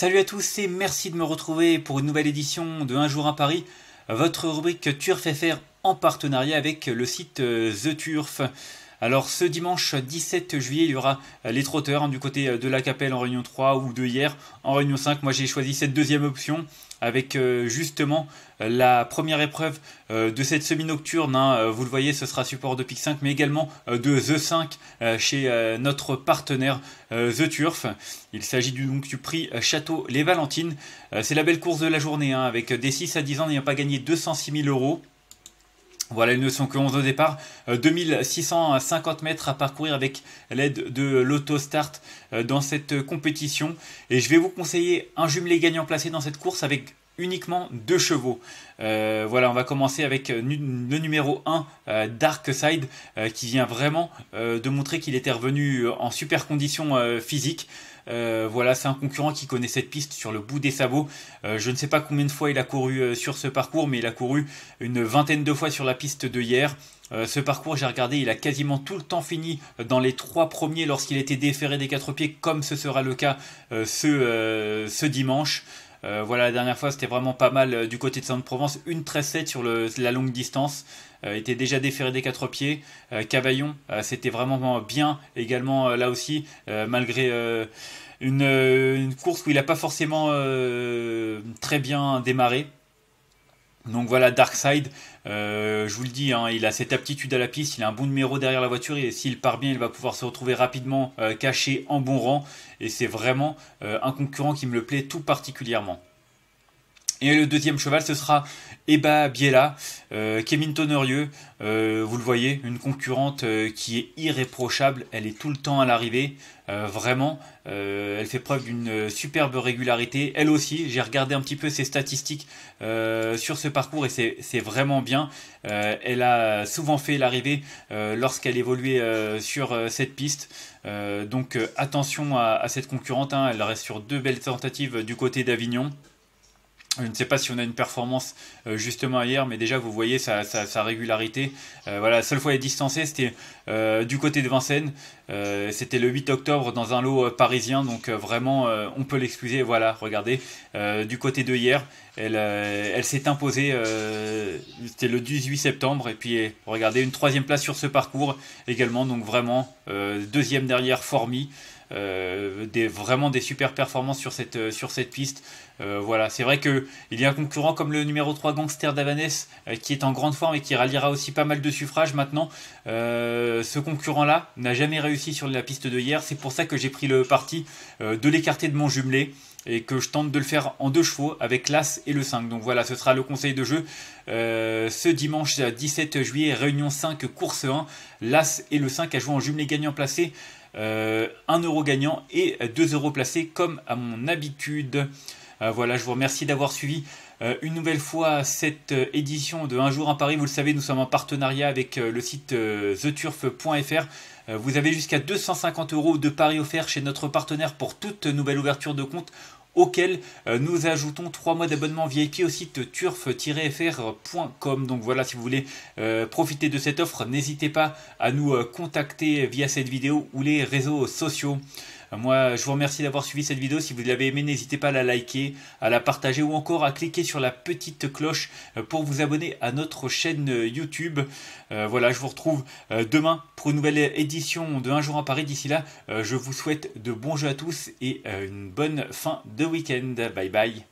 Salut à tous et merci de me retrouver pour une nouvelle édition de Un jour à Paris, votre rubrique Turf FR en partenariat avec le site euh, The Turf. Alors ce dimanche 17 juillet, il y aura euh, les trotteurs hein, du côté euh, de la Capelle en Réunion 3 ou de hier en Réunion 5. Moi j'ai choisi cette deuxième option avec euh, justement la première épreuve de cette semi-nocturne. Hein. vous le voyez, ce sera support de PIC 5, mais également de The 5 chez notre partenaire The Turf. Il s'agit du, donc du prix Château Les Valentines. C'est la belle course de la journée, hein, avec des 6 à 10 ans n'ayant pas gagné 206 000 euros. Voilà, ils ne sont que 11 au départ, 2650 euh, mètres à parcourir avec l'aide de l'autostart euh, dans cette compétition. Et je vais vous conseiller un jumelé gagnant placé dans cette course avec uniquement deux chevaux. Euh, voilà, on va commencer avec euh, le numéro 1, euh, Dark Side, qui vient vraiment de montrer qu'il était revenu en super condition physique. voilà, c'est un concurrent qui connaît cette piste sur le bout des sabots. je ne sais pas combien de fois il a couru sur ce parcours, mais il a couru une vingtaine de fois sur la piste de hier. ce parcours, j'ai regardé, il a quasiment tout le temps fini dans les trois premiers lorsqu'il était déféré des quatre pieds, comme ce sera le cas ce dimanche. Euh, voilà, la dernière fois, c'était vraiment pas mal euh, du côté de Sainte-Provence. Une 13 sur la longue distance. Euh, était déjà déféré des quatre pieds. Cavaillon, c'était vraiment bien également là aussi, malgré une, une, course où il n'a pas forcément très bien démarré. Donc voilà, Darkseid, euh, je vous le dis, hein, il a cette aptitude à la piste, il a un bon numéro derrière la voiture et s'il part bien, il va pouvoir se retrouver rapidement euh, caché en bon rang. Et c'est vraiment euh, un concurrent qui me le plaît tout particulièrement. Et le deuxième cheval, ce sera Eba Biela, euh, Kevin Tonnerieux, euh, vous le voyez, une concurrente euh, qui est irréprochable, elle est tout le temps à l'arrivée, euh, vraiment, elle fait preuve d'une superbe régularité, elle aussi, j'ai regardé un petit peu ses statistiques sur ce parcours et c'est vraiment bien, elle a souvent fait l'arrivée lorsqu'elle évoluait sur cette piste, donc attention à, cette concurrente, hein. elle reste sur deux belles tentatives du côté d'Avignon. Je ne sais pas si on a une performance euh, justement hier, mais déjà vous voyez sa, sa régularité. Euh, voilà, seule fois est distancée, c'était euh, du côté de Vincennes. c'était le 8 octobre dans un lot parisien, donc vraiment on peut l'excuser. Voilà, regardez, du côté de hier, elle, elle s'est imposée, c'était le 18 septembre, et puis regardez, une troisième place sur ce parcours également, donc vraiment deuxième derrière Formi. des, vraiment des super performances sur cette, sur cette piste. voilà, c'est vrai que il y a un concurrent comme le numéro 3 Gangster d'Avanès euh, qui est en grande forme et qui ralliera aussi pas mal de suffrages maintenant. Euh, ce concurrent-là n'a jamais réussi sur la piste de hier. C'est pour ça que j'ai pris le parti euh, de l'écarter de mon jumelé et que je tente de le faire en deux chevaux avec l'As et le 5. Donc voilà, ce sera le conseil de jeu ce dimanche 17 juillet, réunion 5, course 1. L'As et le 5 à jouer en jumelé gagnant placé. Euh, 1 euro gagnant et 2 euros placés comme à mon habitude. Euh, voilà, je vous remercie d'avoir suivi euh, une nouvelle fois cette euh, édition de Un jour en Paris. Vous le savez, nous sommes en partenariat avec le site theturf.fr. Vous avez jusqu'à 250 euros de paris offerts chez notre partenaire pour toute nouvelle ouverture de compte auquel nous ajoutons 3 mois d'abonnement VIP au site turf-fr.com. Donc voilà, si vous voulez profiter de cette offre, n'hésitez pas à nous contacter via cette vidéo ou les réseaux sociaux. Euh, moi, je vous remercie d'avoir suivi cette vidéo. Si vous l'avez aimée, n'hésitez pas à la liker, à la partager ou encore à cliquer sur la petite cloche euh, pour vous abonner à notre chaîne euh, YouTube. voilà, je vous retrouve demain pour une nouvelle édition de Un jour à Paris. D'ici là, je vous souhaite de bons jeux à tous et une bonne fin de week-end. Bye bye.